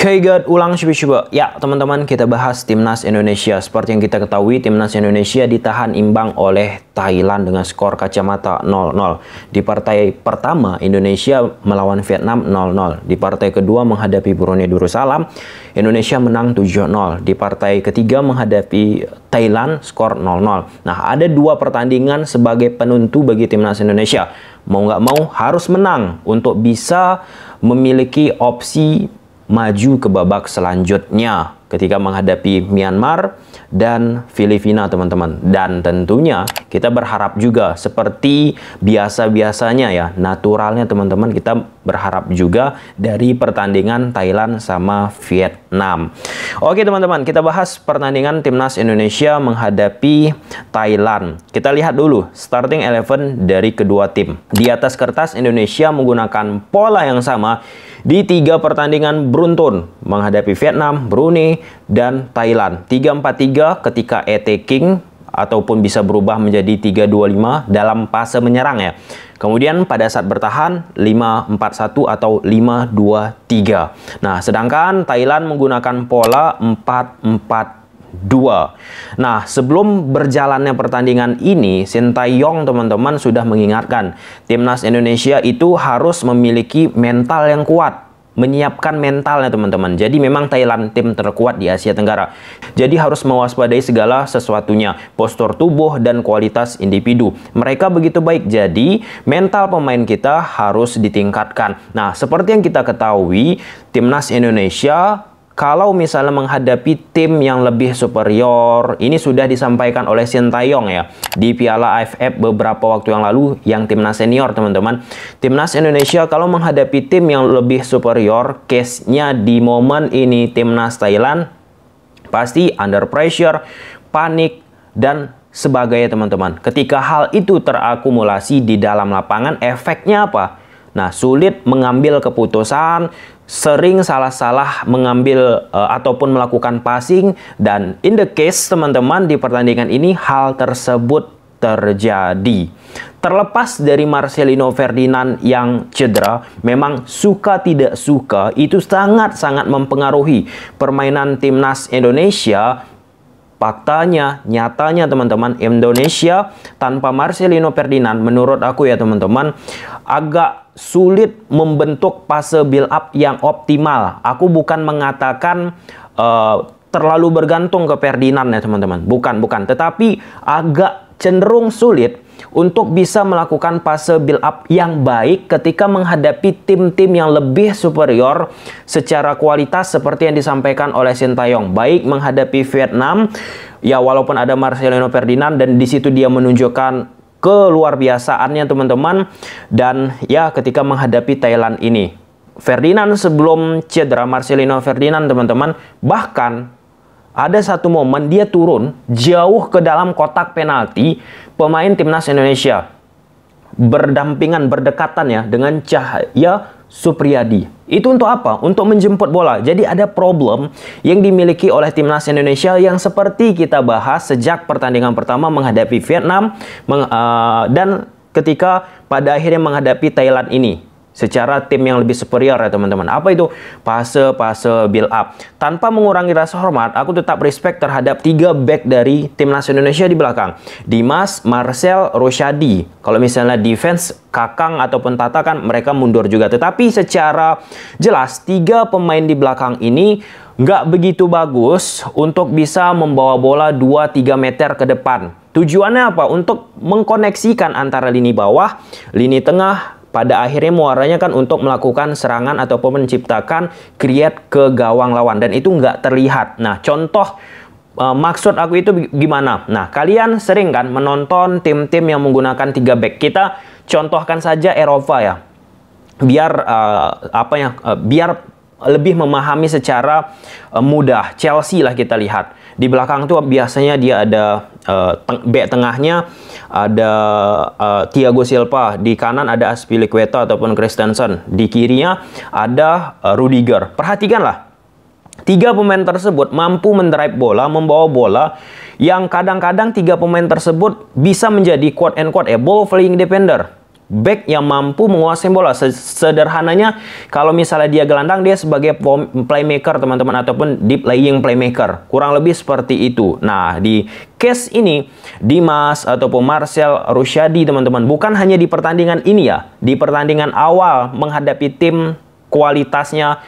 Oke Kegat ulang coba-coba. Ya, teman-teman kita bahas timnas Indonesia. Seperti yang kita ketahui, timnas Indonesia ditahan imbang oleh Thailand dengan skor kacamata 0-0. Di partai pertama, Indonesia melawan Vietnam 0-0. Di partai kedua menghadapi Brunei Darussalam, Indonesia menang 7-0. Di partai ketiga menghadapi Thailand, skor 0-0. Nah, ada dua pertandingan sebagai penentu bagi timnas Indonesia. Mau nggak mau harus menang untuk bisa memiliki opsi maju ke babak selanjutnya ketika menghadapi Myanmar dan Filipina teman-teman dan tentunya kita berharap juga seperti biasa-biasanya ya naturalnya teman-teman kita berharap juga dari pertandingan Thailand sama Vietnam. Oke teman-teman, kita bahas pertandingan timnas Indonesia menghadapi Thailand. Kita lihat dulu starting eleven dari kedua tim. Di atas kertas Indonesia menggunakan pola yang sama di tiga pertandingan beruntun menghadapi Vietnam, Brunei, dan Thailand. 3-4-3 ketika E.T. King ataupun bisa berubah menjadi 3-2-5 dalam fase menyerang ya. Kemudian pada saat bertahan 5-4-1 atau 5-2-3. Nah, sedangkan Thailand menggunakan pola 4-4 2. Nah, sebelum berjalannya pertandingan ini, Sintayong teman-teman sudah mengingatkan timnas Indonesia itu harus memiliki mental yang kuat menyiapkan mentalnya teman-teman. Jadi memang Thailand tim terkuat di Asia Tenggara. Jadi harus mewaspadai segala sesuatunya, postur tubuh dan kualitas individu. Mereka begitu baik. Jadi mental pemain kita harus ditingkatkan. Nah, seperti yang kita ketahui, timnas Indonesia kalau misalnya menghadapi tim yang lebih superior, ini sudah disampaikan oleh Sintayong ya di Piala AFF beberapa waktu yang lalu yang timnas senior teman-teman. Timnas Indonesia kalau menghadapi tim yang lebih superior, case-nya di momen ini timnas Thailand pasti under pressure, panik dan sebagainya teman-teman. Ketika hal itu terakumulasi di dalam lapangan, efeknya apa? Nah, sulit mengambil keputusan, sering salah-salah mengambil uh, ataupun melakukan passing dan in the case teman-teman di pertandingan ini hal tersebut terjadi. Terlepas dari Marcelino Ferdinand yang cedera, memang suka tidak suka itu sangat-sangat mempengaruhi permainan timnas Indonesia faktanya, nyatanya teman-teman, Indonesia tanpa Marcelino Ferdinand menurut aku ya teman-teman agak sulit membentuk fase build up yang optimal. Aku bukan mengatakan uh, terlalu bergantung ke Ferdinand ya teman-teman. Bukan, bukan. Tetapi agak cenderung sulit untuk bisa melakukan fase build up yang baik ketika menghadapi tim-tim yang lebih superior secara kualitas seperti yang disampaikan oleh Sintayong baik menghadapi Vietnam ya walaupun ada Marcelino Ferdinand dan di situ dia menunjukkan keluar biasaannya teman-teman dan ya ketika menghadapi Thailand ini Ferdinand sebelum cedera Marcelino Ferdinand teman-teman bahkan ada satu momen dia turun jauh ke dalam kotak penalti pemain timnas Indonesia berdampingan berdekatan ya dengan Cahaya Supriyadi. Itu untuk apa? Untuk menjemput bola. Jadi ada problem yang dimiliki oleh timnas Indonesia yang seperti kita bahas sejak pertandingan pertama menghadapi Vietnam meng, uh, dan ketika pada akhirnya menghadapi Thailand ini secara tim yang lebih superior ya teman-teman. Apa itu? Fase-fase build up. Tanpa mengurangi rasa hormat, aku tetap respect terhadap tiga back dari timnas Indonesia di belakang. Dimas, Marcel, Rosyadi. Kalau misalnya defense Kakang ataupun Tata kan mereka mundur juga. Tetapi secara jelas tiga pemain di belakang ini nggak begitu bagus untuk bisa membawa bola 2-3 meter ke depan. Tujuannya apa? Untuk mengkoneksikan antara lini bawah, lini tengah, pada akhirnya muaranya kan untuk melakukan serangan ataupun menciptakan create ke gawang lawan dan itu nggak terlihat. Nah, contoh e, maksud aku itu gimana? Nah, kalian sering kan menonton tim-tim yang menggunakan tiga back. Kita contohkan saja Eropa ya. Biar e, apa ya? E, biar lebih memahami secara uh, mudah. Chelsea lah kita lihat. Di belakang tuh biasanya dia ada uh, teng back tengahnya ada uh, Thiago Silva, di kanan ada Aspilicueta ataupun Christensen, di kirinya ada uh, Rudiger. Perhatikanlah, tiga pemain tersebut mampu mendrive bola, membawa bola yang kadang-kadang tiga pemain tersebut bisa menjadi quote and quote ya ball flying defender back yang mampu menguasai bola. Sederhananya kalau misalnya dia gelandang dia sebagai playmaker teman-teman ataupun deep laying playmaker. Kurang lebih seperti itu. Nah, di case ini Dimas ataupun Marcel Rusyadi teman-teman bukan hanya di pertandingan ini ya, di pertandingan awal menghadapi tim kualitasnya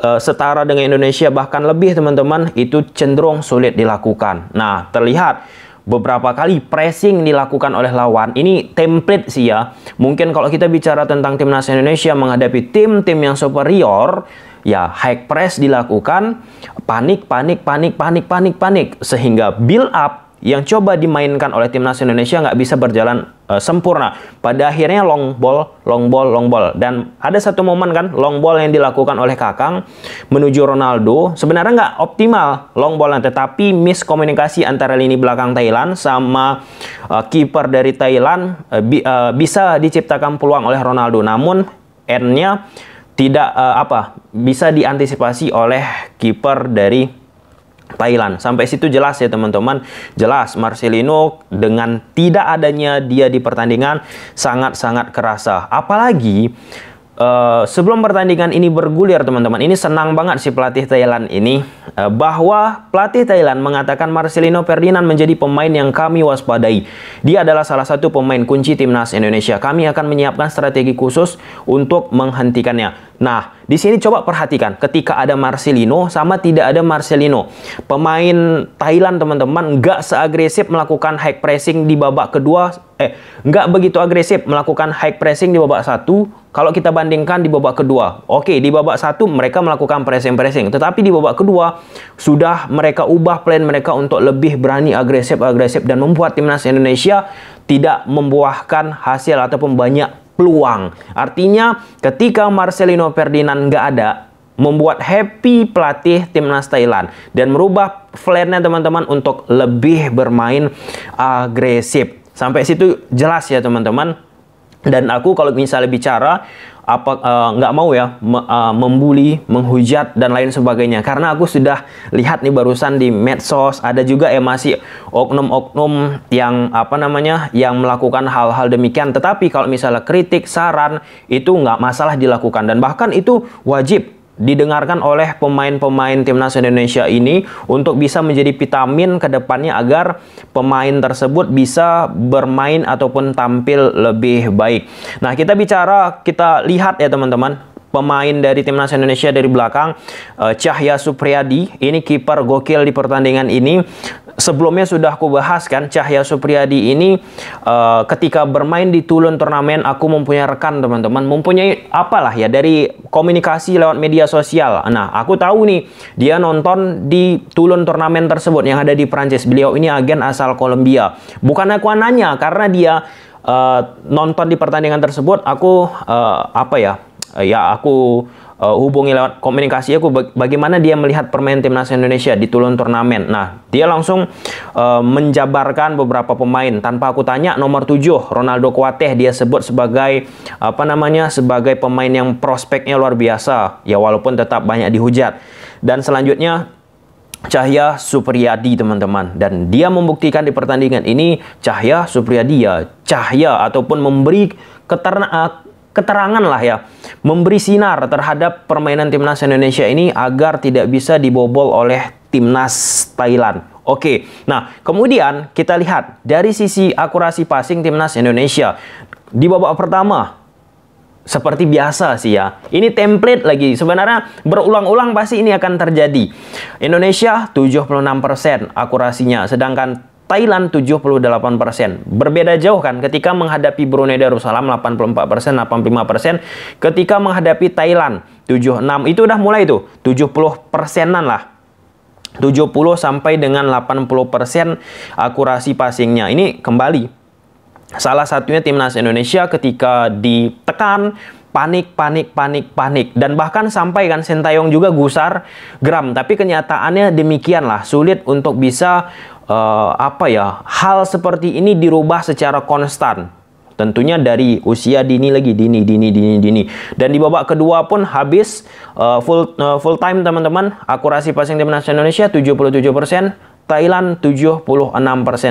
eh, setara dengan Indonesia bahkan lebih teman-teman itu cenderung sulit dilakukan. Nah, terlihat beberapa kali pressing dilakukan oleh lawan. Ini template sih ya. Mungkin kalau kita bicara tentang timnas Indonesia menghadapi tim-tim yang superior, ya high press dilakukan, panik, panik, panik, panik, panik, panik, sehingga build up yang coba dimainkan oleh timnas Indonesia nggak bisa berjalan uh, sempurna. Pada akhirnya long ball, long ball, long ball. Dan ada satu momen kan long ball yang dilakukan oleh Kakang menuju Ronaldo sebenarnya nggak optimal long nanti. tetapi miskomunikasi antara lini belakang Thailand sama uh, kiper dari Thailand uh, bi uh, bisa diciptakan peluang oleh Ronaldo. Namun endnya tidak uh, apa bisa diantisipasi oleh kiper dari Thailand. Sampai situ jelas ya teman-teman. Jelas Marcelino dengan tidak adanya dia di pertandingan sangat-sangat kerasa. Apalagi Uh, sebelum pertandingan ini bergulir teman-teman ini senang banget si pelatih Thailand ini uh, bahwa pelatih Thailand mengatakan Marcelino Ferdinand menjadi pemain yang kami waspadai dia adalah salah satu pemain kunci timnas Indonesia kami akan menyiapkan strategi khusus untuk menghentikannya Nah, di sini coba perhatikan ketika ada Marcelino sama tidak ada Marcelino. Pemain Thailand teman-teman nggak seagresif melakukan high pressing di babak kedua, eh nggak begitu agresif melakukan high pressing di babak satu. Kalau kita bandingkan di babak kedua, oke okay, di babak satu mereka melakukan pressing pressing, tetapi di babak kedua sudah mereka ubah plan mereka untuk lebih berani agresif agresif dan membuat timnas Indonesia tidak membuahkan hasil ataupun banyak peluang. Artinya ketika Marcelino Ferdinand nggak ada, membuat happy pelatih timnas Thailand dan merubah flairnya teman-teman untuk lebih bermain agresif. Sampai situ jelas ya teman-teman. Dan aku kalau misalnya bicara apa eh, nggak uh, mau ya me, uh, membuli, menghujat dan lain sebagainya. Karena aku sudah lihat nih barusan di medsos ada juga ya masih oknum-oknum yang apa namanya yang melakukan hal-hal demikian. Tetapi kalau misalnya kritik, saran itu nggak masalah dilakukan dan bahkan itu wajib didengarkan oleh pemain-pemain timnas Indonesia ini untuk bisa menjadi vitamin ke depannya agar pemain tersebut bisa bermain ataupun tampil lebih baik. Nah, kita bicara, kita lihat ya teman-teman pemain dari timnas Indonesia dari belakang eh, Cahya Supriyadi ini kiper gokil di pertandingan ini sebelumnya sudah aku bahas kan Cahya Supriyadi ini eh, ketika bermain di Tulun turnamen aku mempunyai rekan teman-teman mempunyai apalah ya dari komunikasi lewat media sosial nah aku tahu nih dia nonton di Tulun turnamen tersebut yang ada di Prancis beliau ini agen asal Kolombia bukan aku nanya karena dia Uh, nonton di pertandingan tersebut aku uh, apa ya Eh, ya aku uh, hubungi lewat komunikasi aku bagaimana dia melihat permain timnas Indonesia di Tulun turnamen. Nah, dia langsung uh, menjabarkan beberapa pemain tanpa aku tanya nomor 7 Ronaldo Kuateh dia sebut sebagai apa namanya sebagai pemain yang prospeknya luar biasa. Ya walaupun tetap banyak dihujat. Dan selanjutnya Cahya Supriyadi teman-teman dan dia membuktikan di pertandingan ini Cahya Supriyadi ya Cahya ataupun memberi keternak keterangan lah ya memberi sinar terhadap permainan timnas Indonesia ini agar tidak bisa dibobol oleh timnas Thailand. Oke, nah kemudian kita lihat dari sisi akurasi passing timnas Indonesia di babak pertama seperti biasa sih ya. Ini template lagi. Sebenarnya berulang-ulang pasti ini akan terjadi. Indonesia 76% akurasinya, sedangkan Thailand 78%. Berbeda jauh kan ketika menghadapi Brunei Darussalam 84%, 85%, ketika menghadapi Thailand 76 itu udah mulai tuh 70 persenan lah. 70 sampai dengan 80% akurasi passingnya. Ini kembali salah satunya timnas Indonesia ketika ditekan panik, panik, panik, panik. Dan bahkan sampai kan Sentayong juga gusar geram Tapi kenyataannya demikianlah, sulit untuk bisa uh, apa ya hal seperti ini dirubah secara konstan. Tentunya dari usia dini lagi, dini, dini, dini, dini. Dan di babak kedua pun habis uh, full uh, full time teman-teman. Akurasi passing timnas Indonesia 77%, Thailand 76%.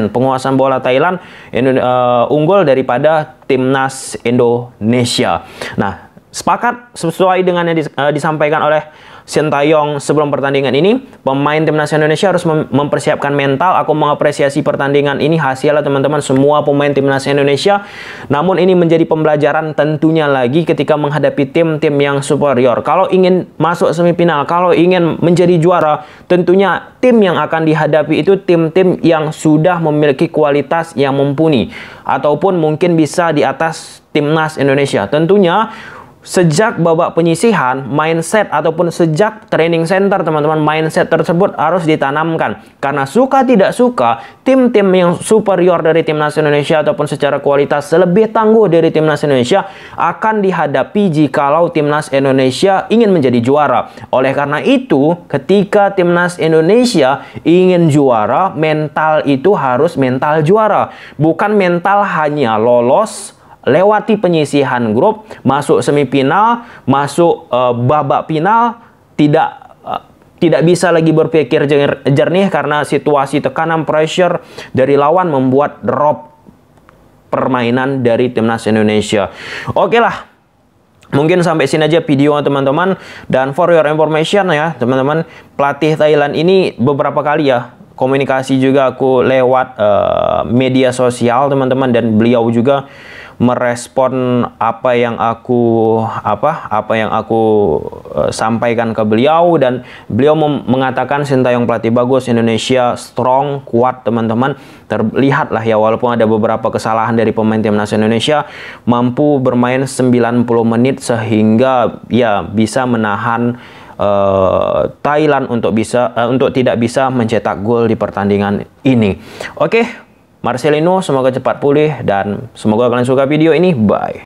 Penguasaan bola Thailand uh, unggul daripada timnas Indonesia. Nah, Sepakat sesuai dengan yang eh, disampaikan oleh Sintayong sebelum pertandingan ini, pemain timnas Indonesia harus mem mempersiapkan mental. Aku mengapresiasi pertandingan ini hasilnya teman-teman semua pemain timnas Indonesia. Namun ini menjadi pembelajaran tentunya lagi ketika menghadapi tim-tim yang superior. Kalau ingin masuk semifinal, kalau ingin menjadi juara, tentunya tim yang akan dihadapi itu tim-tim yang sudah memiliki kualitas yang mumpuni ataupun mungkin bisa di atas timnas Indonesia. Tentunya sejak babak penyisihan, mindset ataupun sejak training center teman-teman, mindset tersebut harus ditanamkan. Karena suka tidak suka, tim-tim yang superior dari timnas Indonesia ataupun secara kualitas lebih tangguh dari timnas Indonesia akan dihadapi jikalau timnas Indonesia ingin menjadi juara. Oleh karena itu, ketika timnas Indonesia ingin juara, mental itu harus mental juara. Bukan mental hanya lolos lewati penyisihan grup, masuk semifinal, masuk uh, babak final, tidak eh, tidak bisa lagi berpikir jernih karena situasi tekanan pressure dari lawan membuat drop permainan dari timnas Indonesia. Oke lah, Mungkin sampai sini aja video teman-teman dan for your information ya teman-teman pelatih Thailand ini beberapa kali ya komunikasi juga aku lewat uh, media sosial teman-teman dan beliau juga merespon apa yang aku apa apa yang aku uh, sampaikan ke beliau dan beliau mengatakan yang pelatih bagus Indonesia strong kuat teman-teman terlihatlah ya walaupun ada beberapa kesalahan dari pemain timnas Indonesia mampu bermain 90 menit sehingga ya bisa menahan uh, Thailand untuk bisa uh, untuk tidak bisa mencetak gol di pertandingan ini. Oke, okay Marcelino semoga cepat pulih dan semoga kalian suka video ini. Bye.